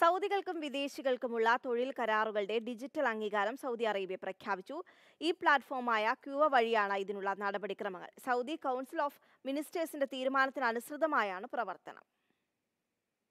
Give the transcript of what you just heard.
സൗദികൾക്കും വിദേശികൾക്കുമുള്ള തൊഴിൽ കരാറുകളുടെ ഡിജിറ്റൽ അംഗീകാരം സൗദി അറേബ്യ പ്രഖ്യാപിച്ചു ഈ പ്ലാറ്റ്ഫോമായ ക്യൂവ വഴിയാണ് ഇതിനുള്ള നടപടിക്രമങ്ങൾ സൗദി കൗൺസിൽ ഓഫ് മിനിസ്റ്റേഴ്സിന്റെ തീരുമാനത്തിനനുസൃതമായാണ് പ്രവർത്തനം